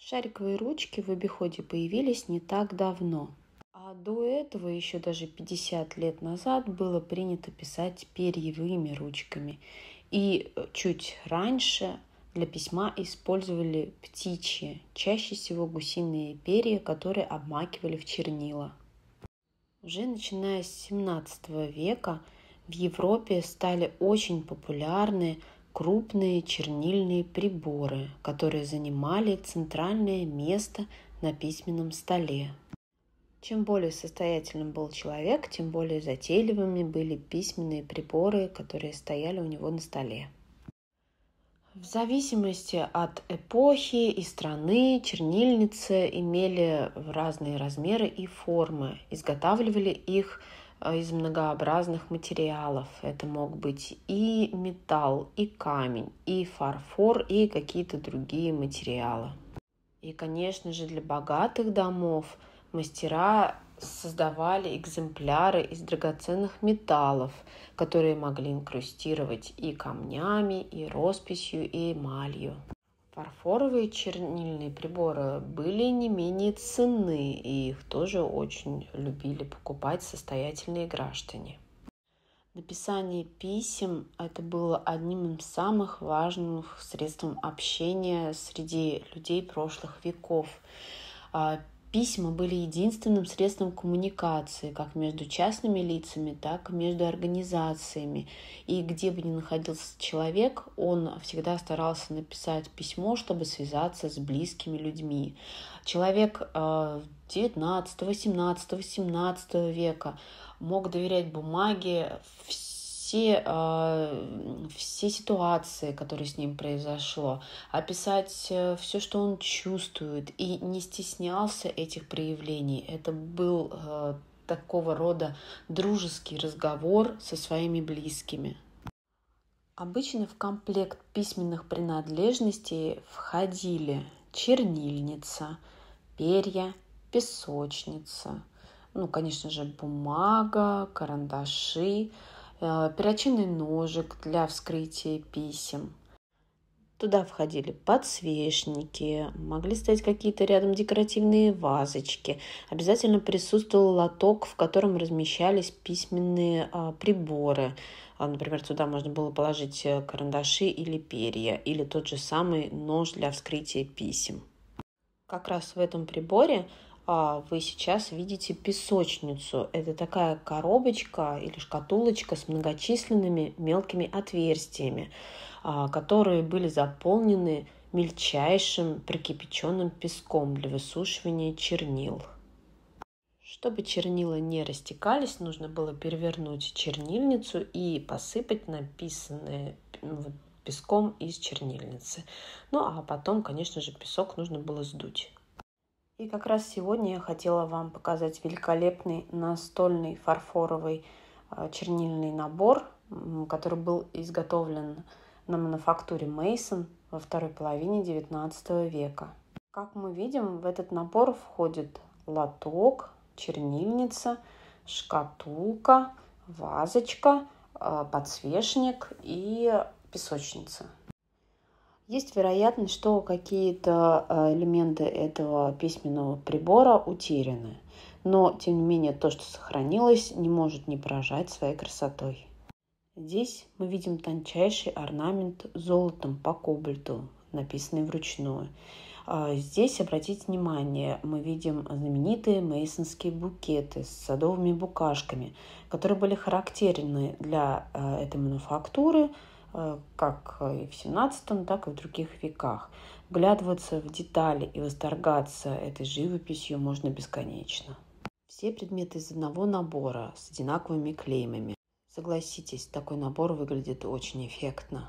Шариковые ручки в обиходе появились не так давно. А до этого, еще даже 50 лет назад, было принято писать перьевыми ручками. И э, чуть раньше для письма использовали птичьи, чаще всего гусиные перья, которые обмакивали в чернила. Уже начиная с 17 века в Европе стали очень популярны крупные чернильные приборы, которые занимали центральное место на письменном столе. Чем более состоятельным был человек, тем более затейливыми были письменные приборы, которые стояли у него на столе. В зависимости от эпохи и страны чернильницы имели разные размеры и формы. Изготавливали их Э, из многообразных материалов. Это мог быть и металл, и камень, и фарфор, и какие-то другие материалы. И, конечно же, для богатых домов мастера создавали экземпляры из драгоценных металлов, которые могли инкрустировать и камнями, и росписью, и эмалью фарфоровые чернильные приборы были не менее ценны, и их тоже очень любили покупать состоятельные граждане. Написание писем – это было одним из самых важных средств общения среди людей прошлых веков а Письма были единственным средством коммуникации как между частными лицами, так и между организациями. И где бы ни находился человек, он всегда старался написать письмо, чтобы связаться с близкими людьми. Человек 19, 18, 17 века мог доверять бумаге, все все, э, все ситуации, которые с ним произошло, описать э, все, что он чувствует, и не стеснялся этих проявлений. Это был э, такого рода дружеский разговор со своими близкими. Обычно в комплект письменных принадлежностей входили чернильница, перья, песочница, ну, конечно же, бумага, карандаши, Э, перочинный ножик для вскрытия писем. Туда входили подсвечники, могли стоять какие-то рядом декоративные вазочки. Обязательно присутствовал лоток, в котором размещались письменные а, приборы. А, например, туда можно было положить э, карандаши или перья, или тот же самый нож для вскрытия писем. Как раз в этом приборе а, вы сейчас видите песочницу. Это такая коробочка или шкатулочка с многочисленными мелкими отверстиями, а, которые были заполнены мельчайшим прикипяченным песком для высушивания чернил. Чтобы чернила не растекались, нужно было перевернуть чернильницу и посыпать написанное ну, песком из чернильницы. Ну а потом, конечно же, песок нужно было сдуть. И как раз сегодня я хотела вам показать великолепный настольный фарфоровый а, чернильный набор, который был изготовлен на мануфактуре Мейсон во второй половине XIX века. Как мы видим, в этот набор входит лоток, чернильница, шкатулка, вазочка, а, подсвечник и песочница – есть вероятность, что какие-то э, элементы этого письменного прибора утеряны, но тем не менее то, что сохранилось, не может не поражать своей красотой. Здесь мы видим тончайший орнамент золотом по кобальту, написанный вручную. А здесь, обратите внимание, мы видим знаменитые мейсонские букеты с садовыми букашками, которые были характерны для э, этой мануфактуры – Э, как и в XVII, так и в других веках. Вглядываться в детали и восторгаться этой живописью можно бесконечно. Все предметы из одного набора с одинаковыми клеймами. Согласитесь, такой набор выглядит очень эффектно.